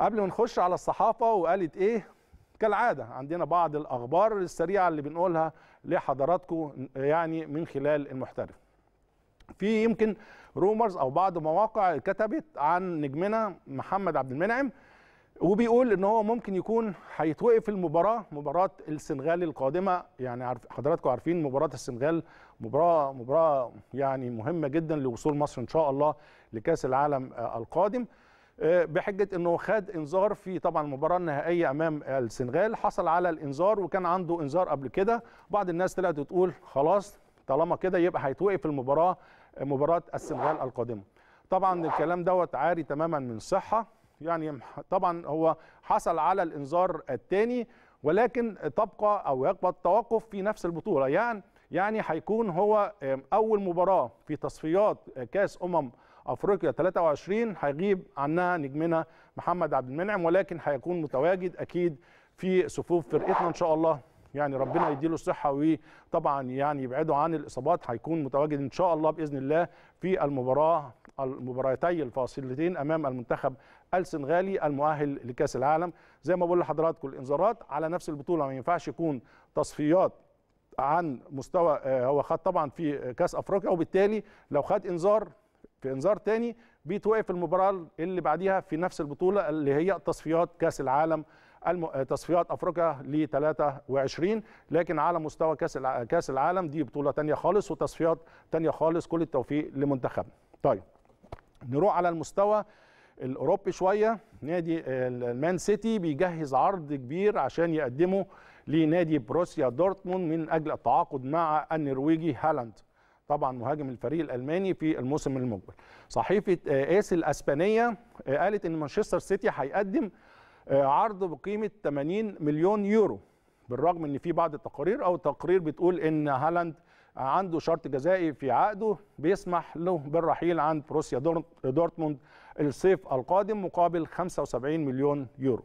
قبل ما نخش على الصحافه وقالت ايه كالعاده عندنا بعض الاخبار السريعه اللي بنقولها لحضراتكم يعني من خلال المحترف في يمكن رومرز او بعض مواقع كتبت عن نجمنا محمد عبد المنعم وبيقول ان هو ممكن يكون هيتوقف المباراه مباراه السنغال القادمه يعني عارف حضراتكم عارفين مباراه السنغال مباراه مباراه يعني مهمه جدا لوصول مصر ان شاء الله لكاس العالم آه، القادم بحجه انه خد انذار في طبعا المباراه النهائيه امام السنغال حصل على الانذار وكان عنده انذار قبل كده بعض الناس طلعت تقول خلاص طالما كده يبقى هيتوقف المباراه مباراه السنغال القادمه طبعا الكلام دوت عاري تماما من صحه يعني طبعا هو حصل على الانذار الثاني ولكن تبقى او يبقى التوقف في نفس البطوله يعني يعني هيكون هو اول مباراه في تصفيات كاس امم افريقيا 23 هيغيب عنها نجمنا محمد عبد المنعم ولكن هيكون متواجد اكيد في صفوف فرقتنا ان شاء الله يعني ربنا يديله الصحه وطبعا يعني يبعده عن الاصابات هيكون متواجد ان شاء الله باذن الله في المباراه المباراتي الفاصلتين امام المنتخب السنغالي المؤهل لكاس العالم زي ما بقول لحضراتكم الانذارات على نفس البطوله ما ينفعش يكون تصفيات عن مستوى آه، هو خد طبعا في كاس افريقيا وبالتالي لو خد انذار في انذار تاني بيتوقف المباراه اللي بعديها في نفس البطوله اللي هي تصفيات كاس العالم الم... تصفيات افريقيا ل 23 لكن على مستوى كاس الع... كاس العالم دي بطوله تانية خالص وتصفيات تانية خالص كل التوفيق لمنتخبنا. طيب نروح على المستوى الاوروبي شويه نادي المان سيتي بيجهز عرض كبير عشان يقدمه لنادي بروسيا دورتموند من اجل التعاقد مع النرويجي هالاند طبعا مهاجم الفريق الالماني في الموسم المقبل صحيفه آه، اس الاسبانيه آه، قالت ان مانشستر سيتي هيقدم آه، عرض بقيمه 80 مليون يورو بالرغم ان في بعض التقارير او تقرير بتقول ان هالاند عنده شرط جزائي في عقده بيسمح له بالرحيل عن بروسيا دورتموند الصيف القادم مقابل 75 مليون يورو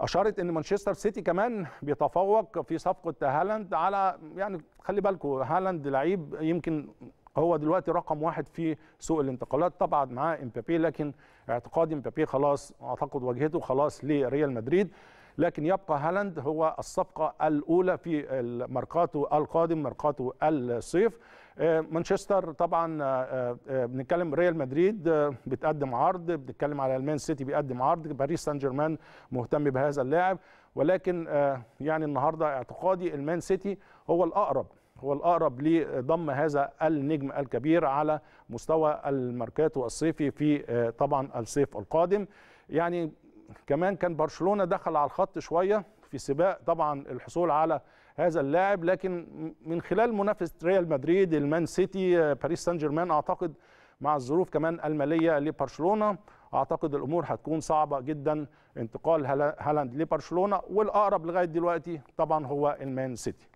اشارت ان مانشستر سيتي كمان بيتفوق في صفقه هالاند على يعني خلي بالكم هالاند لعيب يمكن هو دلوقتي رقم واحد في سوق الانتقالات طبعا معاه امبابي لكن اعتقاد امبابي خلاص اعتقد واجهته خلاص لريال مدريد لكن يبقى هالاند هو الصفقة الأولى في مرقاته القادم ماركاتو الصيف آه، مانشستر طبعا آه، آه، بنتكلم ريال مدريد بتقدم عرض بنتكلم على المان سيتي بيقدم عرض باريس سان جيرمان مهتم بهذا اللاعب ولكن يعني النهارده اعتقادي المان سيتي هو الأقرب هو الأقرب لضم هذا النجم الكبير على مستوى الماركات الصيفي في طبعا الصيف القادم يعني كمان كان برشلونه دخل على الخط شويه في سباق طبعا الحصول على هذا اللاعب لكن من خلال منافسه ريال مدريد المان سيتي باريس سان جيرمان اعتقد مع الظروف كمان الماليه لبرشلونه اعتقد الامور هتكون صعبه جدا انتقال هالاند لبرشلونه والاقرب لغايه دلوقتي طبعا هو المان سيتي